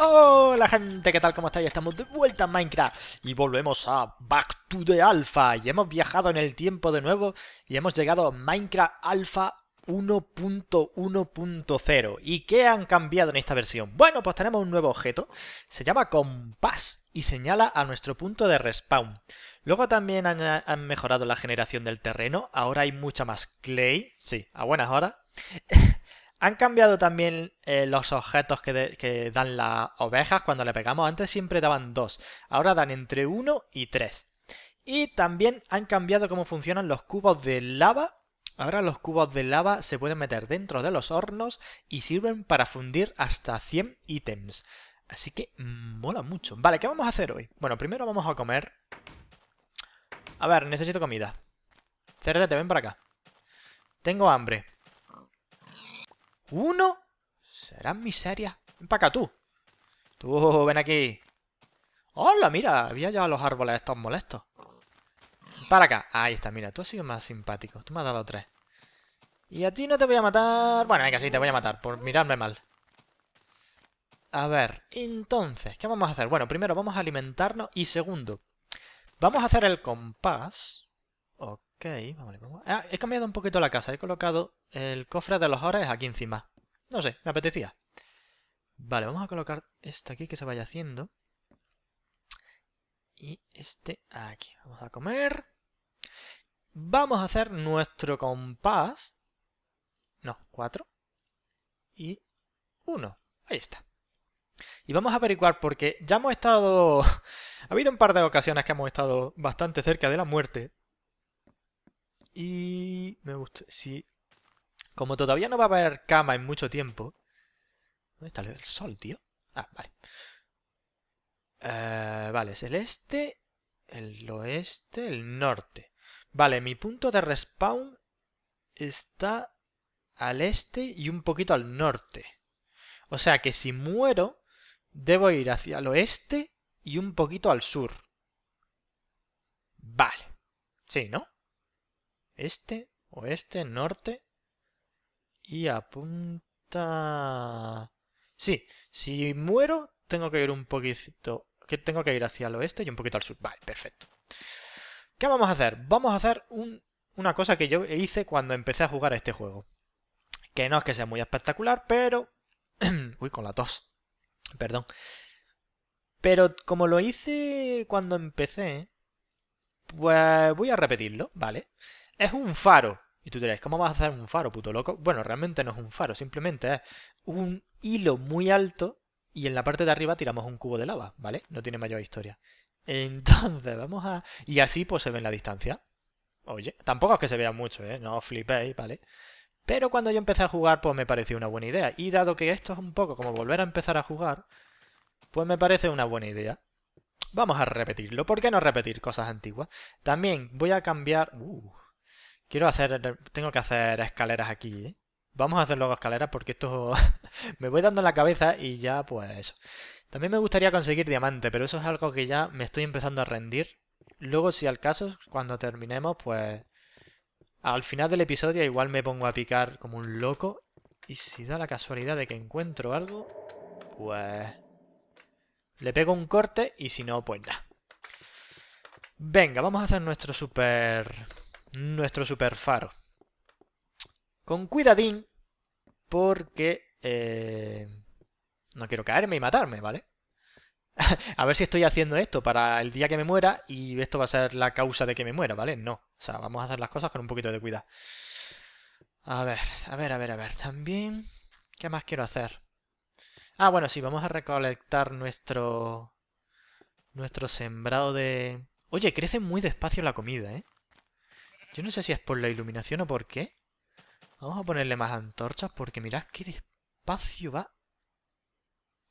Hola gente, ¿qué tal? ¿Cómo estáis? Estamos de vuelta en Minecraft y volvemos a Back to the Alpha y hemos viajado en el tiempo de nuevo y hemos llegado a Minecraft Alpha 1.1.0 ¿Y qué han cambiado en esta versión? Bueno, pues tenemos un nuevo objeto, se llama compás y señala a nuestro punto de respawn. Luego también han, han mejorado la generación del terreno, ahora hay mucha más clay, sí, a buenas horas. Han cambiado también eh, los objetos que, dan las ovejas cuando le pegamos. Antes siempre daban dos, ahora dan entre uno y tres. Y también han cambiado cómo funcionan los cubos de lava. Ahora los cubos de lava se pueden meter dentro de los hornos y sirven para fundir hasta 100 ítems. Así que mola mucho. Vale, ¿qué vamos a hacer hoy? Bueno, primero vamos a comer. A ver, necesito comida. Cerdete, te ven para acá. Tengo hambre. ¿Uno? ¿Serán miseria. Ven para tú. Tú, ven aquí. ¡Hola, mira! Había ya los árboles estos molestos. Para acá. Ahí está, mira. Tú has sido más simpático. Tú me has dado tres. Y a ti no te voy a matar... Bueno, venga, sí, te voy a matar por mirarme mal. A ver, entonces, ¿qué vamos a hacer? Bueno, primero vamos a alimentarnos y segundo, vamos a hacer el compás. Ok vamos ah, he cambiado un poquito la casa. He colocado el cofre de los horas aquí encima. No sé, me apetecía. Vale, vamos a colocar esto aquí que se vaya haciendo. Y este aquí. Vamos a comer. Vamos a hacer nuestro compás. No, cuatro. Y uno. Ahí está. Y vamos a averiguar porque ya hemos estado... ha habido un par de ocasiones que hemos estado bastante cerca de la muerte. Y me gusta, sí. Como todavía no va a haber cama en mucho tiempo. ¿Dónde está el sol, tío? Ah, vale. Eh, vale, es el este, el oeste, el norte. Vale, mi punto de respawn está al este y un poquito al norte. O sea que si muero, debo ir hacia el oeste y un poquito al sur. Vale. Sí, ¿no? este, oeste, norte y apunta... Sí, si muero tengo que ir un poquito... que tengo que ir hacia el oeste y un poquito al sur. Vale, perfecto. ¿Qué vamos a hacer? Vamos a hacer un, una cosa que yo hice cuando empecé a jugar a este juego. Que no es que sea muy espectacular, pero... Uy, con la tos. Perdón. Pero como lo hice cuando empecé, pues voy a repetirlo, ¿vale? es un faro. Y tú dirás, ¿cómo vas a hacer un faro, puto loco? Bueno, realmente no es un faro, simplemente es un hilo muy alto y en la parte de arriba tiramos un cubo de lava, ¿vale? No tiene mayor historia. Entonces, vamos a... Y así pues se ve en la distancia. Oye, tampoco es que se vea mucho, ¿eh? No os flipéis, ¿vale? Pero cuando yo empecé a jugar, pues me pareció una buena idea. Y dado que esto es un poco como volver a empezar a jugar, pues me parece una buena idea. Vamos a repetirlo. ¿Por qué no repetir cosas antiguas? También voy a cambiar... Uh, Quiero hacer... Tengo que hacer escaleras aquí, Vamos a hacer luego escaleras porque esto me voy dando en la cabeza y ya pues eso. También me gustaría conseguir diamante, pero eso es algo que ya me estoy empezando a rendir. Luego si al caso, cuando terminemos, pues al final del episodio igual me pongo a picar como un loco. Y si da la casualidad de que encuentro algo, pues le pego un corte y si no, pues nada. Venga, vamos a hacer nuestro super nuestro super faro Con cuidadín, porque eh, no quiero caerme y matarme, ¿vale? a ver si estoy haciendo esto para el día que me muera y esto va a ser la causa de que me muera, ¿vale? No. O sea, vamos a hacer las cosas con un poquito de cuidado. A ver, a ver, a ver, a ver. También... ¿Qué más quiero hacer? Ah, bueno, sí, vamos a recolectar nuestro... Nuestro sembrado de... Oye, crece muy despacio la comida, ¿eh? Yo no sé si es por la iluminación o por qué. Vamos a ponerle más antorchas porque mirad qué despacio va.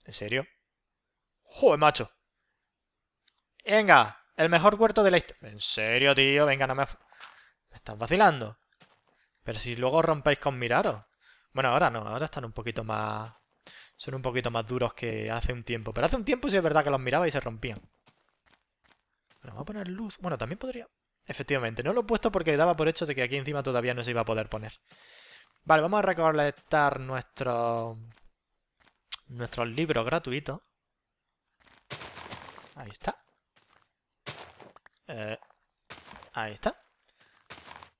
¿En serio? ¡Joder, macho! ¡Venga! El mejor huerto de la historia. ¿En serio, tío? Venga, no me... Me vacilando. Pero si luego rompéis con miraros. Bueno, ahora no. Ahora están un poquito más... Son un poquito más duros que hace un tiempo. Pero hace un tiempo sí es verdad que los miraba y se rompían. vamos a poner luz. Bueno, también podría... Efectivamente, no lo he puesto porque daba por hecho de que aquí encima todavía no se iba a poder poner. Vale, vamos a recolectar nuestro Nuestro libro gratuito. Ahí está. Eh, ahí está.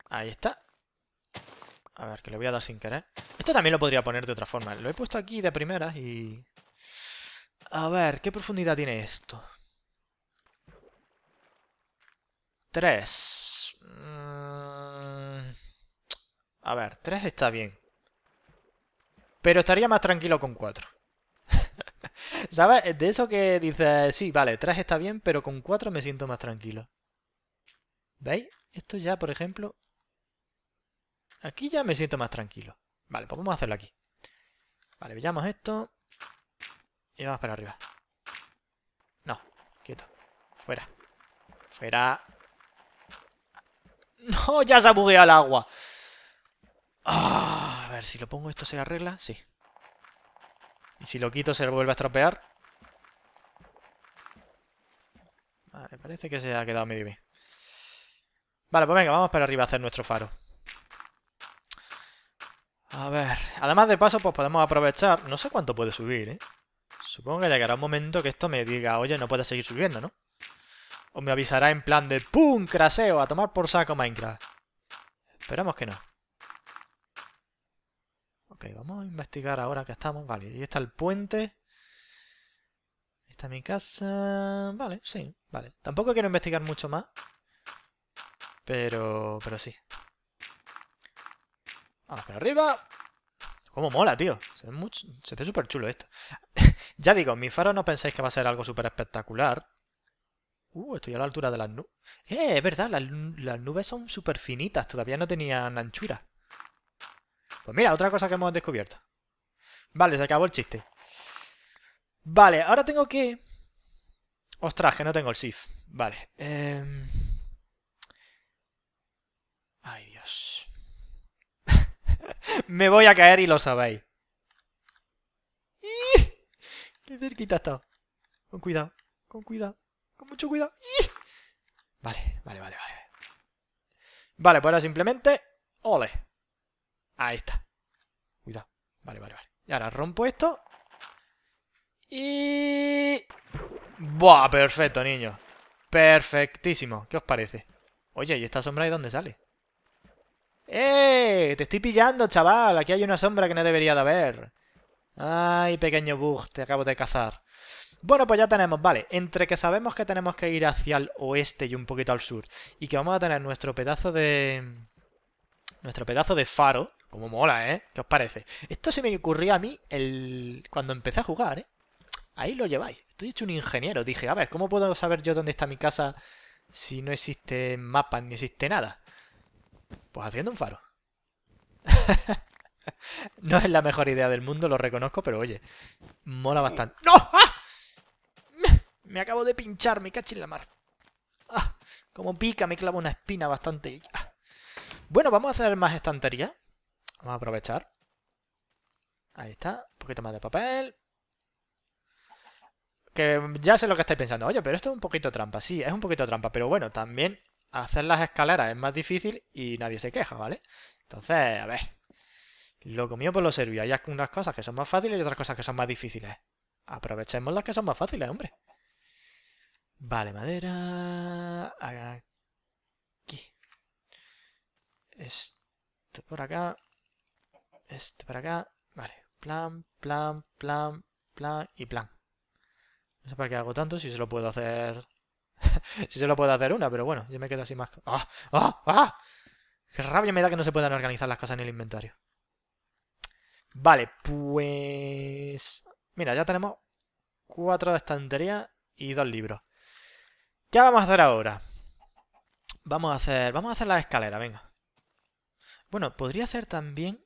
Ahí está. A ver, que lo voy a dar sin querer. Esto también lo podría poner de otra forma. Lo he puesto aquí de primera y... A ver, ¿qué profundidad tiene esto? 3. Mm, a ver, 3 está bien. Pero estaría más tranquilo con 4. ¿Sabes? De eso que dices, sí, vale, 3 está bien, pero con 4 me siento más tranquilo. ¿Veis? Esto ya, por ejemplo... Aquí ya me siento más tranquilo. Vale, pues vamos a hacerlo aquí. Vale, veamos esto. Y vamos para arriba. No, quieto. Fuera. Fuera. No, ya se ha bugueado el agua. Ah, a ver, si lo pongo esto se arregla. Sí. Y si lo quito se vuelve a estropear. Vale, parece que se ha quedado medio bien. Vale, pues venga, vamos para arriba a hacer nuestro faro. A ver, además de paso, pues podemos aprovechar... No sé cuánto puede subir, ¿eh? Supongo que llegará un momento que esto me diga, oye, no puedes seguir subiendo, ¿no? O me avisará en plan de ¡Pum! Craseo, a tomar por saco Minecraft. Esperamos que no. Ok, vamos a investigar ahora que estamos. Vale, ahí está el puente. Ahí está mi casa. Vale, sí, vale. Tampoco quiero investigar mucho más. Pero... pero sí. Vamos para arriba. como mola, tío. Se ve, se ve súper chulo esto. ya digo, mi faro no penséis que va a ser algo súper espectacular. Uh, estoy a la altura de las nubes. Eh, es verdad, las, nubes son súper finitas, todavía no tenían anchura. Pues mira, otra cosa que hemos descubierto. Vale, se acabó el chiste. Vale, ahora tengo que... Ostras, que no tengo el SIF. Vale. Em. Ay, Dios. Me voy a caer y lo sabéis. ¡Qué cerquita ha estado! Con cuidado, con cuidado. Con mucho cuidado. Vale, vale, vale, vale. Vale, pues ahora simplemente... ¡Ole! Ahí está. Cuidado. Vale, vale, vale. Y ahora rompo esto. Y... ¡Buah! Perfecto, niño. Perfectísimo. ¿Qué os parece? Oye, ¿y esta sombra de dónde sale? ¡Eh! ¡Te estoy pillando, chaval! Aquí hay una sombra que no debería de haber. ¡Ay, pequeño bug! Te acabo de cazar. Bueno, pues ya tenemos, vale, entre que sabemos que tenemos que ir hacia el oeste y un poquito al sur, y que vamos a tener nuestro pedazo de... Nuestro pedazo de faro, como mola, ¿eh? ¿Qué os parece? Esto se me ocurrió a mí el... cuando empecé a jugar, ¿eh? Ahí lo lleváis. Estoy hecho un ingeniero. Dije, a ver, ¿cómo puedo saber yo dónde está mi casa si no existe mapa ni existe nada? Pues haciendo un faro. no es la mejor idea del mundo, lo reconozco, pero oye, mola bastante. ¡No! ¡Ah! Me acabo de pinchar, me en la mar. Ah, como pica, me clavo una espina bastante. Ah. Bueno, vamos a hacer más estantería. Vamos a aprovechar. Ahí está. Un poquito más de papel. Que ya sé lo que estáis pensando. Oye, pero esto es un poquito trampa. Sí, es un poquito trampa. Pero bueno, también hacer las escaleras es más difícil y nadie se queja, ¿vale? Entonces, a ver. Lo comió por lo servido. Hay unas cosas que son más fáciles y otras cosas que son más difíciles. Aprovechemos las que son más fáciles, hombre. Vale, madera... Aquí. Esto por acá. Este por acá. Vale. Plan, plan, plan, plan y plan. No sé para qué hago tanto si se lo puedo hacer... si se lo puedo hacer una, pero bueno, yo me quedo así más... ¡Ah! ¡Ah! ¡Ah! ¡Qué rabia me da que no se puedan organizar las cosas en el inventario! Vale, pues... Mira, ya tenemos cuatro de estantería y dos libros. ¿Qué vamos a hacer ahora? Vamos a hacer... Vamos a hacer la escalera, venga. Bueno, podría hacer también...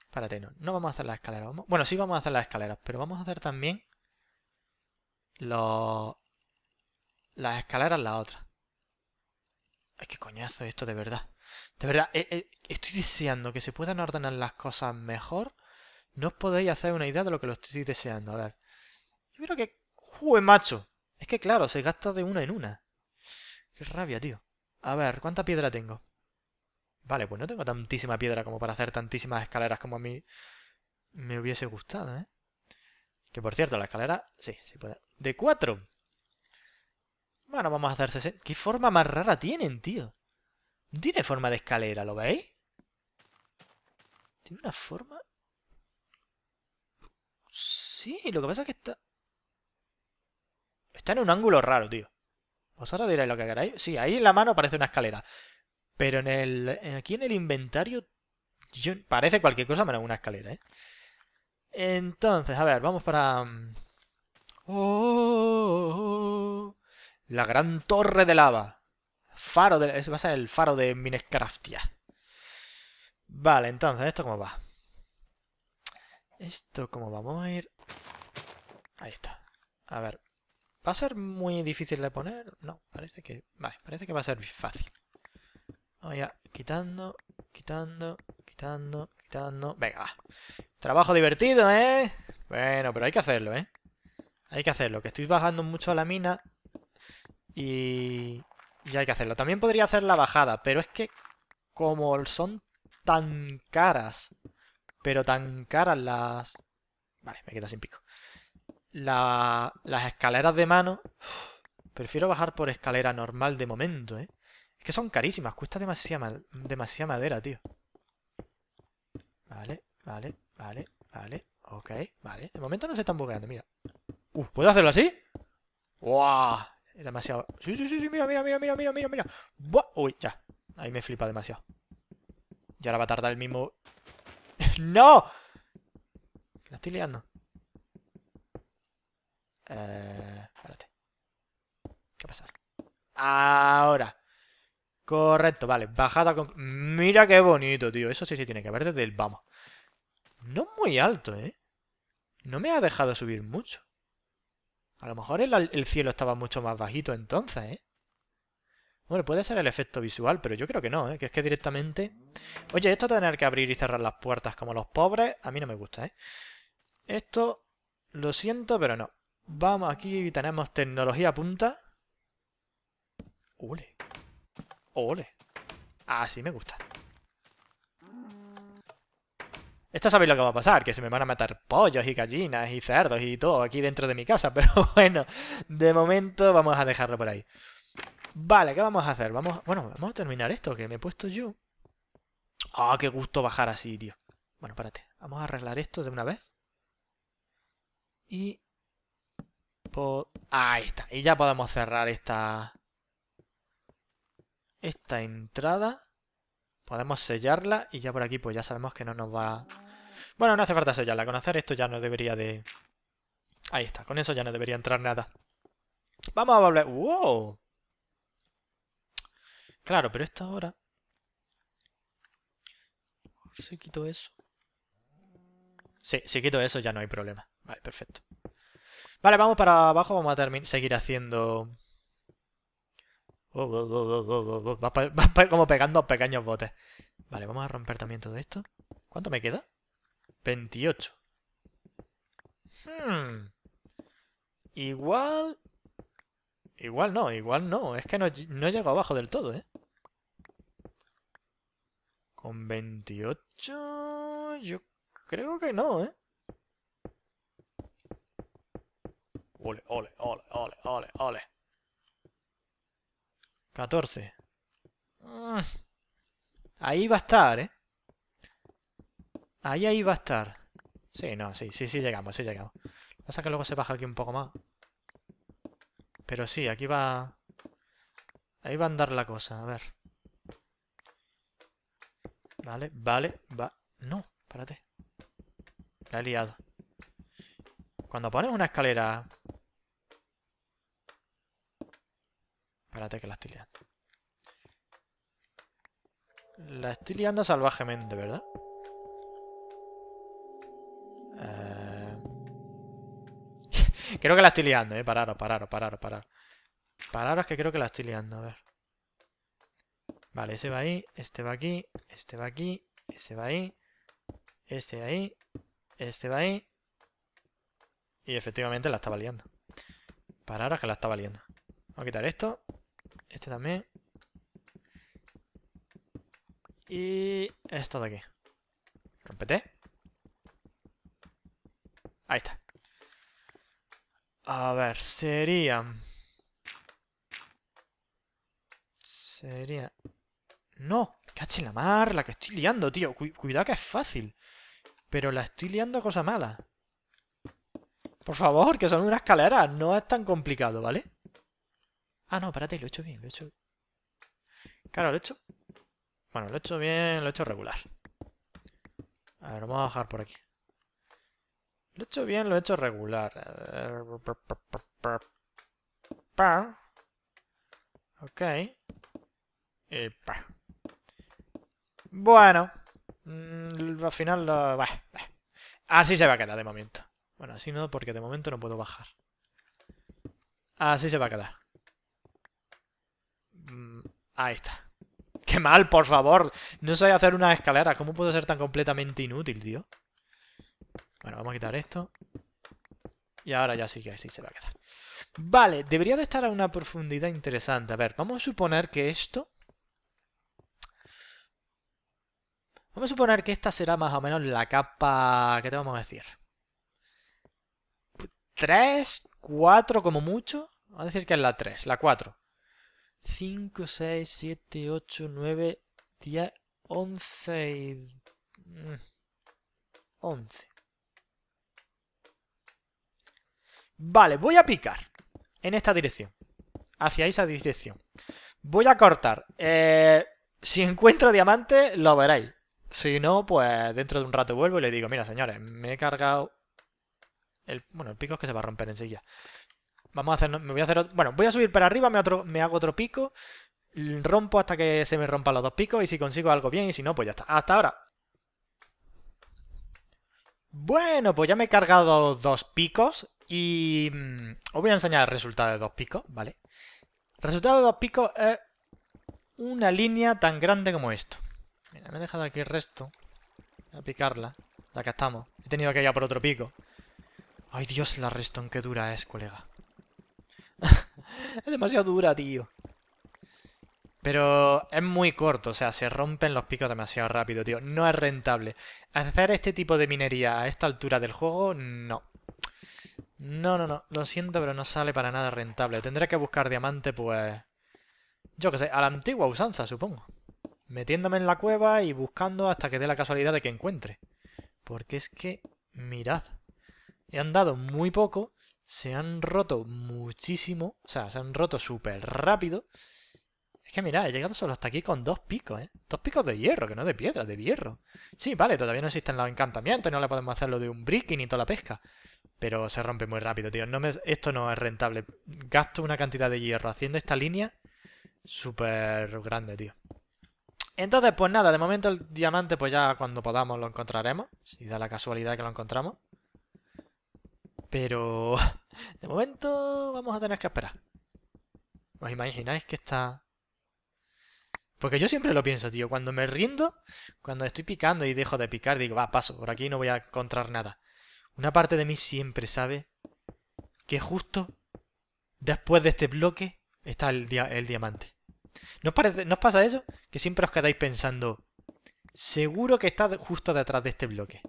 Espérate, no, no vamos a hacer la escalera, Bueno, sí vamos a hacer las escaleras, pero vamos a hacer también... Los... Las escaleras la otra. Ay, qué coñazo esto, de verdad. De verdad, eh, eh, estoy deseando que se puedan ordenar las cosas mejor. No os podéis hacer una idea de lo que lo estoy deseando. A ver. Yo creo que... ¡Jue, macho! Es que claro, se gasta de una en una. Qué rabia, tío. A ver, ¿cuánta piedra tengo? Vale, pues no tengo tantísima piedra como para hacer tantísimas escaleras como a mí me hubiese gustado, ¿eh? Que por cierto, la escalera... Sí, sí puede. De cuatro. Bueno, vamos a hacer 60. ¿Qué forma más rara tienen, tío? No tiene forma de escalera, ¿lo veis? Tiene una forma... Sí, lo que pasa es que está... Está en un ángulo raro, tío. Vosotros diréis lo que queráis. Sí, ahí en la mano parece una escalera. Pero en el, aquí en el inventario parece cualquier cosa menos una escalera, ¿eh? Entonces, a ver, vamos para... Mm, oh, la gran torre de lava. Faro de... Va a ser el faro de Minescraftia. Vale, entonces, ¿esto cómo va? ¿Esto cómo Vamos a ir... Ahí está. A ver, ¿Va a ser muy difícil de poner? No, parece que... Vale, parece que va a ser fácil. Voy quitando, quitando, quitando, quitando... Venga, Trabajo divertido, ¿eh? Bueno, pero hay que hacerlo, ¿eh? Hay que hacerlo, que estoy bajando mucho a la mina y... Ya hay que hacerlo. También podría hacer la bajada, pero es que como son tan caras, pero tan caras las... Vale, me quedo sin pico las escaleras de mano... prefiero bajar por escalera normal de momento, ¿eh? Es que son carísimas, cuesta demasiada, demasiada madera, tío. Vale, vale, vale, vale, ok, vale. De momento no se están bugueando, mira. Uh, ¿puedo hacerlo así? ¡Wow! Es demasiado... Sí, sí, sí, mira, mira, mira, mira, mira, mira, mira. Uy, ya. Ahí me flipa demasiado. Y ahora va a tardar el mismo... ¡No! La estoy liando. Eh, espérate. ¿Qué Ahora. Correcto, vale. Bajada con... Mira qué bonito, tío. Eso sí se sí, tiene que ver desde el vamos. No muy alto, ¿eh? No me ha dejado subir mucho. A lo mejor el, el cielo estaba mucho más bajito entonces, ¿eh? Bueno, puede ser el efecto visual, pero yo creo que no, ¿eh? Que es que directamente... Oye, esto de tener que abrir y cerrar las puertas como los pobres, a mí no me gusta, ¿eh? Esto, lo siento, pero no. Vamos, aquí tenemos tecnología punta. Ole. Ole. Así me gusta. Esto sabéis lo que va a pasar, que se me van a matar pollos y gallinas y cerdos y todo aquí dentro de mi casa, pero bueno, de momento vamos a dejarlo por ahí. Vale, ¿qué vamos a hacer? Vamos, bueno, vamos a terminar esto que me he puesto yo. Ah, qué gusto bajar así, tío. Bueno, espérate, vamos a arreglar esto de una vez. Y Ahí está. Y ya podemos cerrar esta... Esta entrada. Podemos sellarla y ya por aquí pues ya sabemos que no nos va... Bueno, no hace falta sellarla. Con hacer esto ya no debería de... Ahí está. Con eso ya no debería entrar nada. Vamos a volver... ¡Wow! Claro, pero esto ahora... Si quito eso... Sí, si quito eso ya no hay problema. Vale, perfecto. Vale, vamos para abajo, vamos a terminar, seguir haciendo... como pegando pequeños botes. Vale, vamos a romper también todo esto. ¿Cuánto me queda? 28. Hmm. Igual... Igual no, igual no. Es que no, no he llegado abajo del todo, ¿eh? Con 28... Yo creo que no, ¿eh? Ole, ole, ole, ole, ole, ole. 14. Ah. Ahí va a estar, ¿eh? Ahí, ahí va a estar. Sí, no, sí, sí, sí llegamos, sí llegamos. Lo que pasa es que luego se baja aquí un poco más. Pero sí, aquí va... Ahí va a andar la cosa, a ver. Vale, vale, va... No, espérate. La he liado. Cuando pones una escalera Espérate que la estoy liando. La estoy liando salvajemente, ¿verdad? Eh, creo que la estoy liando, eh. Pararos, pararos, pararos, pararos. Pararos que creo que la estoy liando, a ver. Vale, ese va ahí, este va aquí, este va aquí, ese va ahí, este ahí, este va ahí. Y efectivamente la estaba liando. Pararos que la estaba liando. Vamos a quitar esto. Este también. Y esto de aquí. Rompete. Ahí está. A ver, sería... Sería... ¡No! ¡Cache la mar! La que estoy liando, tío. cuidado que es fácil. Pero la estoy liando a cosa mala. Por favor, que son una escaleras. No es tan complicado, ¿vale? Ah, no, espérate, lo he hecho bien, lo he hecho... Claro, lo he hecho... Bueno, lo he hecho bien, lo he hecho regular. A ver, vamos a bajar por aquí. Lo he hecho bien, lo he hecho regular. Ok. Y pa. Bueno. Mm, al final lo... Así se va a quedar de momento. Bueno, así no, porque de momento no puedo bajar. Así se va a quedar. Mm, ahí está. ¡Qué mal, por favor! No a hacer una escalera. ¿Cómo puedo ser tan completamente inútil, tío? Bueno, vamos a quitar esto. Y ahora ya sí que así se va a quedar. Vale, debería de estar a una profundidad interesante. A ver, vamos a suponer que esto... Vamos a suponer que esta será más o menos la capa... ¿Qué te vamos a decir? ¿Tres? ¿Cuatro como mucho? Vamos a decir que es la 3, la 4. 5, 6, 7, 8, 9, 10, 11 y... 11. Mm, vale, voy a picar en esta dirección. Hacia esa dirección. Voy a cortar. Eh, si encuentro diamante, lo veréis. Si no, pues dentro de un rato vuelvo y le digo, mira señores, me he cargado... El... Bueno, el pico es que se va a romper enseguida me voy a hacer, bueno, voy a subir para arriba, me, hago otro pico, rompo hasta que se me rompan los dos picos y si consigo algo bien y si no, pues ya está. Hasta ahora. Bueno, pues ya me he cargado dos picos y mm, os voy a enseñar el resultado de dos picos, ¿vale? El resultado de dos picos es una línea tan grande como esto. Mira, me he dejado aquí el resto. Voy a picarla, ya que estamos. He tenido que ir a por otro pico. Ay, Dios, la restón que dura es, colega. es demasiado dura, tío. Pero es muy corto, o sea, se rompen los picos demasiado rápido, tío. No es rentable. Hacer este tipo de minería a esta altura del juego, no. No, no, no. Lo siento, pero no sale para nada rentable. Tendré que buscar diamante, pues... Yo qué sé, a la antigua usanza, supongo. Metiéndome en la cueva y buscando hasta que dé la casualidad de que encuentre. Porque es que... Mirad. He andado muy poco se han roto muchísimo, o sea, se han roto súper rápido. Es que mira, he llegado solo hasta aquí con dos picos, ¿eh? Dos picos de hierro, que no de piedra, de hierro. Sí, vale, todavía no existen los encantamientos y no le podemos hacer lo de un bricking y toda la pesca. Pero se rompe muy rápido, tío. No Esto no es rentable. Gasto una cantidad de hierro haciendo esta línea súper grande, tío. Entonces, pues nada, de momento el diamante, pues ya cuando podamos lo encontraremos. Si da la casualidad que lo encontramos. Pero de momento vamos a tener que esperar. ¿Os imagináis que está...? Porque yo siempre lo pienso, tío. Cuando me rindo, cuando estoy picando y dejo de picar, digo, va, paso, por aquí no voy a encontrar nada. Una parte de mí siempre sabe que justo después de este bloque está el, el diamante. ¿No pasa eso? Que siempre os quedáis pensando, seguro que está justo detrás de este bloque.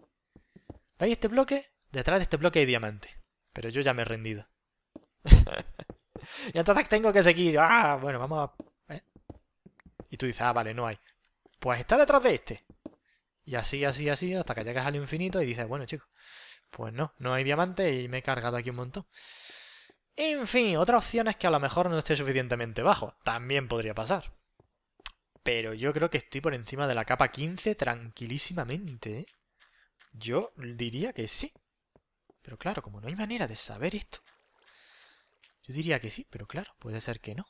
¿Veis este bloque? Detrás de este bloque hay diamante. Pero yo ya me he rendido. y entonces tengo que seguir. Ah, bueno, vamos a... ¿eh? Y tú dices, ah, vale, no hay. Pues está detrás de este. Y así, así, así, hasta que llegas al infinito y dices, bueno, chicos, pues no, no hay diamante y me he cargado aquí un montón. En fin, otra opción es que a lo mejor no esté suficientemente bajo. También podría pasar. Pero yo creo que estoy por encima de la capa 15 tranquilísimamente. ¿eh? Yo diría que sí. Pero claro, como no hay manera de saber esto. Yo diría que sí, pero claro, puede ser que no.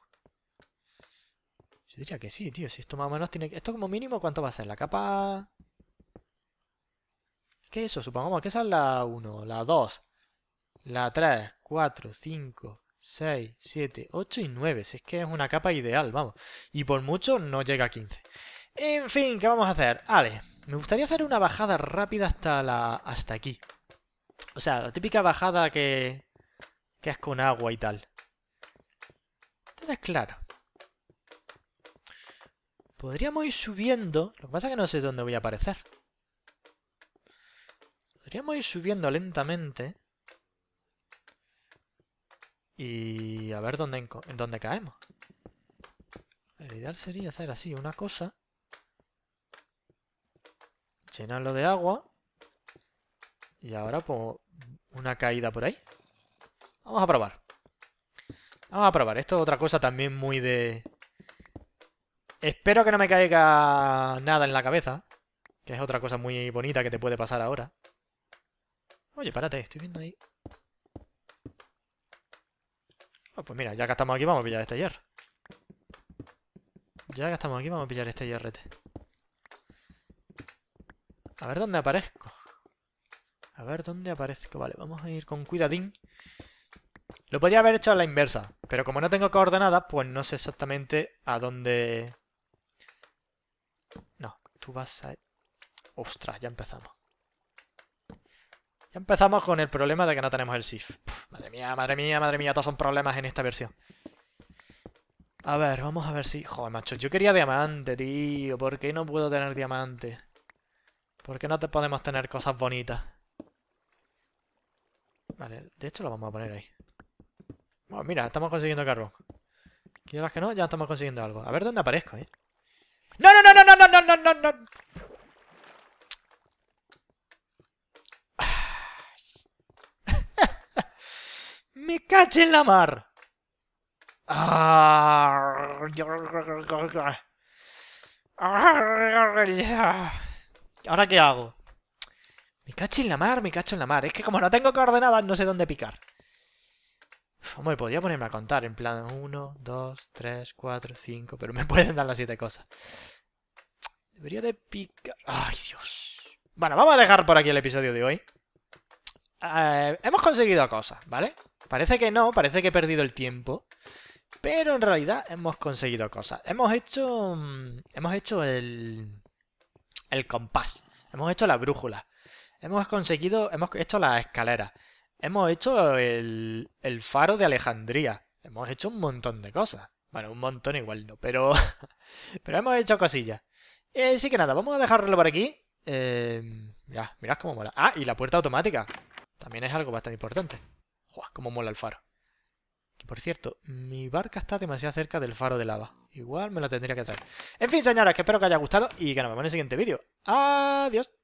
Yo diría que sí, tío. Si esto más o menos tiene... Esto como mínimo, ¿cuánto va a ser? La capa... ¿Qué es eso? Supongamos que esa es la 1, la 2, la 3, 4, 5, 6, 7, 8 y 9. Si es que es una capa ideal, vamos. Y por mucho no llega a 15. En fin, ¿qué vamos a hacer? Vale, me gustaría hacer una bajada rápida hasta la hasta aquí. O sea, la típica bajada que, que es con agua y tal. Entonces, claro. Podríamos ir subiendo. Lo que pasa es que no sé dónde voy a aparecer. Podríamos ir subiendo lentamente. Y a ver dónde, en dónde caemos. El ideal sería hacer así una cosa. Llenarlo de agua. Y ahora pongo pues, una caída por ahí. Vamos a probar. Vamos a probar. Esto es otra cosa también muy de... Espero que no me caiga nada en la cabeza. Que es otra cosa muy bonita que te puede pasar ahora. Oye, párate, estoy viendo ahí. Ah, pues mira, ya que estamos aquí vamos a pillar este hierro. Ya que estamos aquí vamos a pillar este hierrete. A ver dónde aparezco. A ver, ¿dónde aparezco? Vale, vamos a ir con cuidadín. Lo podría haber hecho a la inversa, pero como no tengo coordenadas, pues no sé exactamente a dónde... No, tú vas a... Ostras, ya empezamos. Ya empezamos con el problema de que no tenemos el SIF. madre mía, madre mía, madre mía, todos son problemas en esta versión. A ver, vamos a ver si... Joder, macho, yo quería diamante, tío. ¿Por qué no puedo tener diamante? ¿Por qué no te podemos tener cosas bonitas? Vale, de hecho lo vamos a poner ahí. Bueno, mira, estamos consiguiendo carbón. las que no, ya estamos consiguiendo algo. A ver dónde aparezco, ¿eh? ¡No, no, no, no, no, no, no, no, no! Ah, ¡Me caché en la mar! Ah, ¿Ahora qué hago? Me cacho en la mar, me cacho en la mar. Es que como no tengo coordenadas, no sé dónde picar. hombre, podría ponerme a contar. En plan, 1, 2, 3, 4, 5. Pero me pueden dar las 7 cosas. Debería de picar... ¡Ay, Dios! Bueno, vamos a dejar por aquí el episodio de hoy. Eh, hemos conseguido cosas, ¿vale? Parece que no, parece que he perdido el tiempo. Pero en realidad hemos conseguido cosas. Hemos hecho... Mm, hemos hecho el... El compás. Hemos hecho la brújula. Hemos conseguido, hemos hecho la escalera. hemos hecho el, el faro de Alejandría, hemos hecho un montón de cosas. Bueno, un montón igual no, pero, pero hemos hecho cosillas. Eh, sí que nada, vamos a dejarlo por aquí. Eh, mirad, mirad cómo mola. Ah, y la puerta automática. También es algo bastante importante. Juah, cómo mola el faro. Que por cierto, mi barca está demasiado cerca del faro de lava. Igual me la tendría que traer. En fin, señoras, espero que haya gustado y que nos vemos en el siguiente vídeo. Adiós.